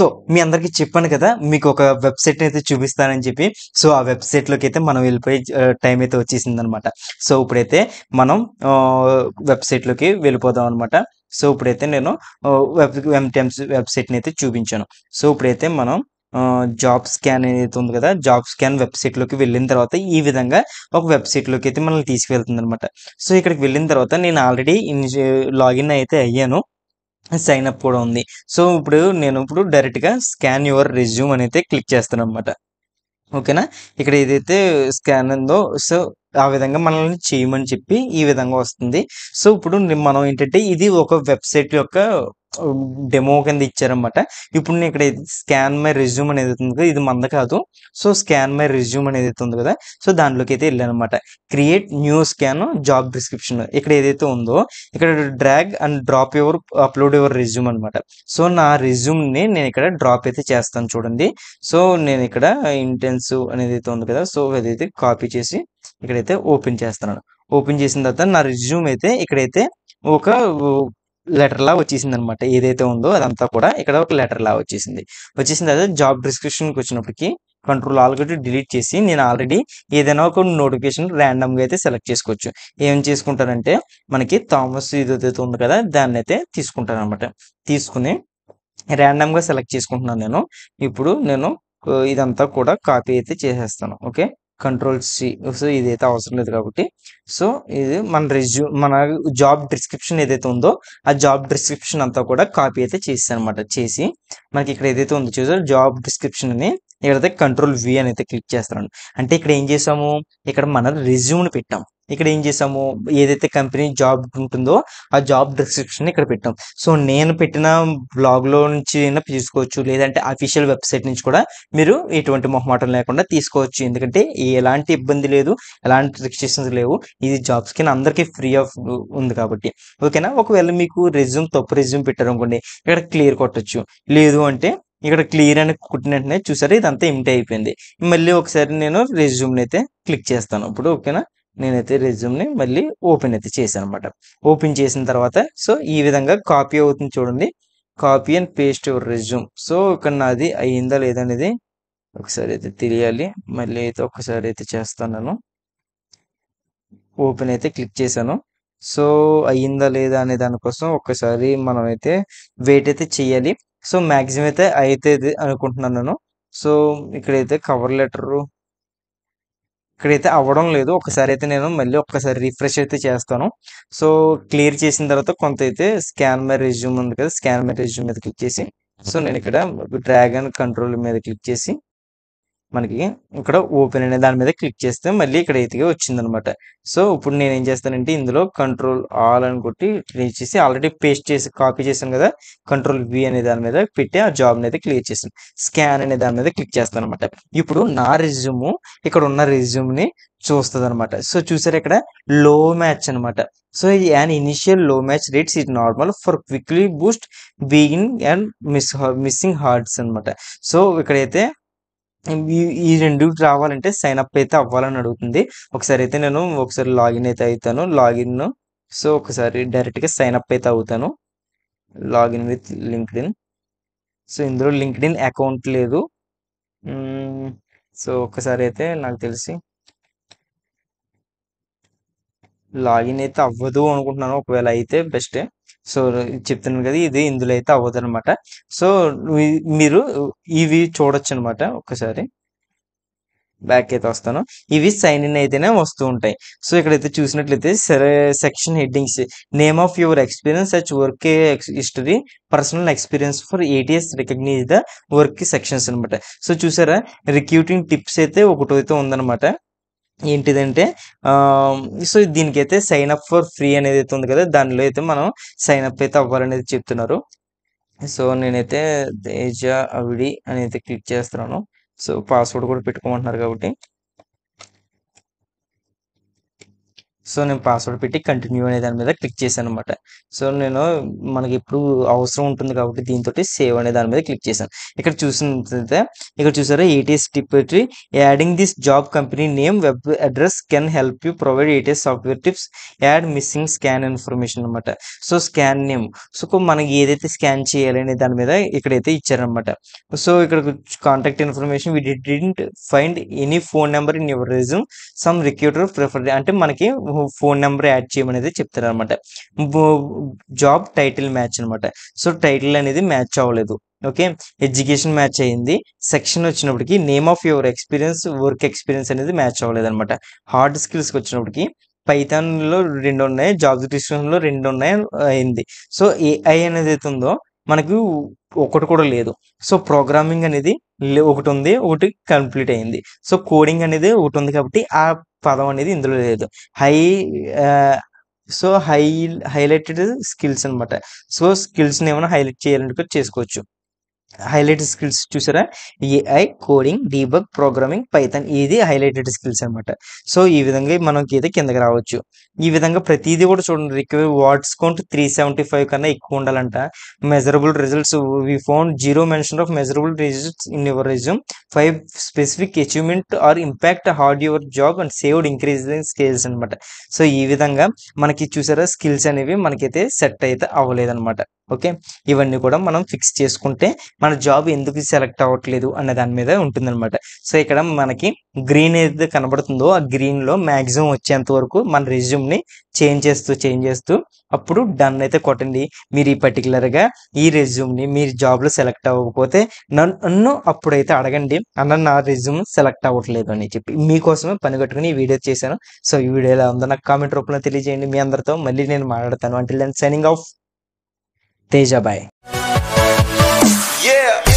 So మీ అందరికి చెప్పాను కదా మీకు ఒక వెబ్సైట్ అయితే చూపిస్తానని చెప్పి సో ఆ వెబ్సైట్లోకి అయితే మనం వెళ్ళిపోయే టైం అయితే వచ్చేసింది అనమాట సో ఇప్పుడైతే మనం వెబ్సైట్లోకి వెళ్ళిపోదాం అనమాట సో ఇప్పుడైతే నేను వెబ్ ఎంటెమ్స్ వెబ్సైట్ని అయితే చూపించాను సో ఇప్పుడైతే మనం జాబ్ స్కాన్ అనేది ఉంది కదా జాబ్ స్కాన్ వెబ్సైట్లోకి వెళ్ళిన తర్వాత ఈ విధంగా ఒక వెబ్సైట్లోకి అయితే మనల్ని తీసుకువెళ్తుంది అనమాట సో ఇక్కడికి వెళ్ళిన తర్వాత నేను ఆల్రెడీ లాగిన్ అయితే అయ్యాను సైన్ అప్ కూడా ఉంది సో ఇప్పుడు నేను ఇప్పుడు డైరెక్ట్గా స్కాన్ యువర్ రిజ్యూమ్ అని అయితే క్లిక్ చేస్తాను అనమాట ఓకేనా ఇక్కడ ఏదైతే స్కాన్ ఉందో సో ఆ విధంగా మనల్ని చేయమని చెప్పి ఈ విధంగా వస్తుంది సో ఇప్పుడు మనం ఏంటంటే ఇది ఒక వెబ్సైట్ యొక్క డెమో కింద ఇచ్చారనమాట ఇప్పుడు నేను ఇక్కడ స్కాన్ మై రిజ్యూమ్ అనేది ఉంది ఇది మంద కాదు సో స్కాన్ మై రెజ్యూమ్ అనేది ఉంది కదా సో దాంట్లోకి అయితే వెళ్ళాను అనమాట create new scan job description ఇక్కడ ఏదైతే ఉందో ఇక్కడ drag and drop your upload your resume అనమాట సో నా ని నేను ఇక్కడ డ్రాప్ అయితే చేస్తాను చూడండి సో నేను ఇక్కడ ఇంటెన్స్ అనేది అయితే ఉంది కదా సో అదైతే కాపీ చేసి ఇక్కడైతే ఓపెన్ చేస్తున్నాను ఓపెన్ చేసిన తర్వాత నా రిజ్యూమ్ అయితే ఇక్కడైతే ఒక లెటర్ లా వచ్చేసింది అనమాట ఏదైతే ఉందో అదంతా కూడా ఇక్కడ ఒక లెటర్ లా వచ్చేసింది వచ్చేసిన తర్వాత జాబ్ డిస్క్రిప్షన్కి వచ్చినప్పటికి కంట్రోల్ ఆల్ డిలీట్ చేసి నేను ఆల్రెడీ ఏదైనా ఒక నోటిఫికేషన్ ర్యాండమ్గా అయితే సెలెక్ట్ చేసుకోవచ్చు ఏం చేసుకుంటానంటే మనకి థామస్ ఏదైతే ఉంది కదా దాన్ని అయితే తీసుకుంటాను అనమాట తీసుకుని ర్యాండమ్గా సెలెక్ట్ చేసుకుంటున్నాను నేను ఇప్పుడు నేను ఇదంతా కూడా కాపీ అయితే చేసేస్తాను ఓకే కంట్రోల్ సి సో ఇదైతే అవసరం లేదు కాబట్టి సో ఇది మన రెజ్యూ మన జాబ్ డిస్క్రిప్షన్ ఏదైతే ఉందో ఆ జాబ్ డిస్క్రిప్షన్ అంతా కూడా కాపీ అయితే చేసి అనమాట చేసి మనకి ఇక్కడ ఏదైతే ఉందో చూసారు జాబ్ డిస్క్రిప్షన్ అని ఇక్కడైతే కంట్రోల్ వి అని అయితే క్లిక్ చేస్తున్నాను అంటే ఇక్కడ ఏం చేసాము ఇక్కడ మన రెజ్యూమ్ని పెట్టాం ఇక్కడ ఏం చేసాము ఏదైతే కంపెనీ జాబ్ ఉంటుందో ఆ జాబ్ డిస్క్రిప్షన్ ఇక్కడ పెట్టాం సో నేను పెట్టిన బ్లాగ్లో నుంచి అయినా తీసుకోవచ్చు లేదంటే అఫీషియల్ వెబ్సైట్ నుంచి కూడా మీరు ఎటువంటి మొహమాటం లేకుండా తీసుకోవచ్చు ఎందుకంటే ఎలాంటి ఇబ్బంది లేదు ఎలాంటి రిక్షన్స్ లేవు ఇది జాబ్స్ కింద అందరికీ ఫ్రీ ఆఫ్ ఉంది కాబట్టి ఓకేనా ఒకవేళ మీకు రెజ్యూమ్ తప్పు రెజ్యూమ్ పెట్టారు అనుకోండి ఇక్కడ క్లియర్ కొట్టచ్చు లేదు అంటే ఇక్కడ క్లియర్ అని కుట్టిన వెంటనే చూసారు ఇదంతా ఇమిటే అయిపోయింది మళ్ళీ ఒకసారి నేను రెజ్యూమ్ని అయితే క్లిక్ చేస్తాను ఇప్పుడు ఓకేనా నేనైతే రెజ్యూమ్ని మళ్ళీ ఓపెన్ అయితే చేశాను అనమాట ఓపెన్ చేసిన తర్వాత సో ఈ విధంగా కాపీ అవుతుంది చూడండి copy and paste resume so ఇక్కడ నాది అయ్యిందా లేదనేది ఒకసారి అయితే తెలియాలి మళ్ళీ అయితే ఒకసారి అయితే చేస్తాను నేను ఓపెన్ అయితే క్లిక్ చేశాను సో అయ్యిందా లేదా అనే దానికోసం ఒకసారి మనం అయితే వెయిట్ అయితే చేయాలి సో మ్యాక్సిమం అయితే అయితే అనుకుంటున్నాను నేను సో ఇక్కడైతే కవర్ లెటరు ఇక్కడైతే అవ్వడం లేదు ఒకసారి అయితే నేను మళ్ళీ ఒక్కసారి రిఫ్రెష్ అయితే చేస్తాను సో క్లియర్ చేసిన తర్వాత కొంత అయితే స్కాన్ మై రెజ్యూమ్ ఉంది కదా స్కాన్ మై రెజ్యూమ్ మీద క్లిక్ చేసి సో నేను ఇక్కడ డ్రాగన్ కంట్రోల్ మీద క్లిక్ చేసి మనకి ఇక్కడ ఓపెన్ అనే దాని మీద క్లిక్ చేస్తే మళ్ళీ ఇక్కడ వచ్చింది వచ్చిందనమాట సో ఇప్పుడు నేను ఏం చేస్తానంటే ఇందులో కంట్రోల్ ఆల్ అని కొట్టి చేసి ఆల్రెడీ పేస్ట్ చేసి కాపీ చేశాను కదా కంట్రోల్ వి అనే దాని మీద పెట్టి ఆ జాబ్ అయితే క్లియర్ చేశాను స్కాన్ అనే దాని మీద క్లిక్ చేస్తాను అనమాట ఇప్పుడు నా రెజ్యూము ఇక్కడ ఉన్న రెజ్యూమ్ని చూస్తుంది అనమాట సో చూసారు ఇక్కడ లో మ్యాచ్ అనమాట సో అండ్ ఇనిషియల్ లో match rates it normal for quickly boost begin and miss missing hearts అనమాట సో ఇక్కడైతే ఈ రెండు రావాలంటే సైన్ అప్ అయితే అవ్వాలని అడుగుతుంది ఒకసారి అయితే నేను ఒకసారి లాగిన్ అయితే అవుతాను లాగిన్ సో ఒకసారి డైరెక్ట్గా సైన్ అప్ అయితే అవుతాను login with LinkedIn so ఇందులో లింక్డ్ ఇన్ అకౌంట్ లేదు సో ఒకసారి అయితే నాకు తెలిసి లాగిన్ అయితే అవ్వదు అనుకుంటున్నాను ఒకవేళ అయితే బెస్ట్ సో చెప్తున్నాను కదా ఇది ఇందులో అయితే అవ్వదు అనమాట సో మీరు ఇవి చూడొచ్చు అనమాట ఒకసారి బ్యాక్ అయితే వస్తాను ఇవి సైన్ ఇన్ అయితేనే వస్తూ ఉంటాయి సో ఇక్కడైతే చూసినట్లయితే సరే section headings name of your experience అచ్ work history personal experience for ATS recognize the work sections అనమాట సో చూసారా రిక్యూటింగ్ టిప్స్ అయితే ఒకటి అయితే ఉందన్నమాట ఏంటిదంటే సో దీనికైతే సైన్ అప్ ఫర్ ఫ్రీ అనేది అయితే ఉంది కదా దానిలో అయితే మనం సైన్ అప్ అయితే అవ్వాలనేది చెప్తున్నారు సో నేనైతే తేజ అవిడి అని అయితే క్లిక్ చేస్తున్నాను సో పాస్వర్డ్ కూడా పెట్టుకోమంటున్నారు కాబట్టి సో నేను పాస్వర్డ్ పెట్టి కంటిన్యూ అనే దాని మీద క్లిక్ చేశాను అనమాట సో నేను మనకి ఇప్పుడు అవసరం ఉంటుంది కాబట్టి దీంతో సేవ్ అనే దాని మీద క్లిక్ చేశాను ఇక్కడ చూసినట్లయితే ఇక్కడ చూసారా ATS tip adding this job company name web address can help you provide ATS software tips add missing scan information అనమాట సో స్కాన్ నేమ్ సో మనకి ఏదైతే స్కాన్ చేయాలనే దాని మీద ఇక్కడైతే ఇచ్చారనమాట సో ఇక్కడ contact information we didn't find any phone number in your resume some recruiter prefer అంటే మనకి ఫోన్ నెంబర్ యాడ్ చేయమనేది చెప్తారనమాట జాబ్ టైటిల్ మ్యాచ్ అనమాట సో టైటిల్ అనేది మ్యాచ్ అవ్వలేదు ఓకే ఎడ్యుకేషన్ మ్యాచ్ అయ్యింది సెక్షన్ వచ్చినప్పటికి name of your experience work experience అనేది మ్యాచ్ అవ్వలేదు అనమాట హార్డ్ స్కిల్స్కి వచ్చినప్పటికి పైథాన్లో రెండు ఉన్నాయి జాబ్ డిస్క్రిప్షన్లో రెండు ఉన్నాయి అయింది సో ఏఐ అనేది అయితే ఉందో మనకు ఒకటి కూడా లేదు సో ప్రోగ్రామింగ్ అనేది ఒకటి ఉంది ఒకటి కంప్లీట్ అయింది సో కోడింగ్ అనేది ఒకటి ఉంది కాబట్టి ఆ పదం అనేది ఇందులో లేదు హై సో హై హైలైటెడ్ స్కిల్స్ అనమాట సో స్కిల్స్ ఏమైనా హైలైట్ చేయాలంటే కూడా చేసుకోవచ్చు హైలైట్ స్కిల్స్ చూసారా AI coding debug programming Python ఇది హైలైటెడ్ స్కిల్స్ అనమాట సో ఈ విధంగా మనకి అయితే కిందకి రావచ్చు ఈ విధంగా ప్రతిదీ కూడా చూడండి require words count three seventy five కన్నా ఎక్కువ ఉండాలంట measurable results we found zero mention of measurable results in your resume five specific achievement or impact hard your job and saved increasing skills అనమాట సో ఈ విధంగా మనకి చూసారా skills అనేవి మనకైతే సెట్ అయితే అవ్వలేదన్నమాట ఓకే ఇవన్నీ కూడా మనం ఫిక్స్ చేసుకుంటే మన జాబ్ ఎందుకు సెలెక్ట్ అవ్వట్లేదు అనే దాని మీద ఉంటుందన్నమాట సో ఇక్కడ మనకి గ్రీన్ ఏదైతే కనబడుతుందో ఆ గ్రీన్లో మ్యాక్సిమం వచ్చేంత వరకు మన రెజ్యూమ్ని చేంజ్ చేస్తూ చేంజ్ చేస్తూ అప్పుడు డన్ అయితే కొట్టండి మీరు ఈ పర్టికులర్గా ఈ రెజ్యూమ్ని మీరు జాబ్లో సెలెక్ట్ అవ్వకపోతే నన్ను అప్పుడైతే అడగండి అన్న నా రెజ్యూమ్ సెలెక్ట్ అవ్వట్లేదు అని చెప్పి మీకోసమే పని కట్టుకుని ఈ వీడియో చేశాను సో ఈ వీడియో ఎలా ఉందో నాకు కామెంట్ రూపంలో తెలియజేయండి మీ అందరితో మళ్ళీ నేను మాట్లాడతాను అంటే సైనింగ్ ఆఫ్ तेजाबाई yeah!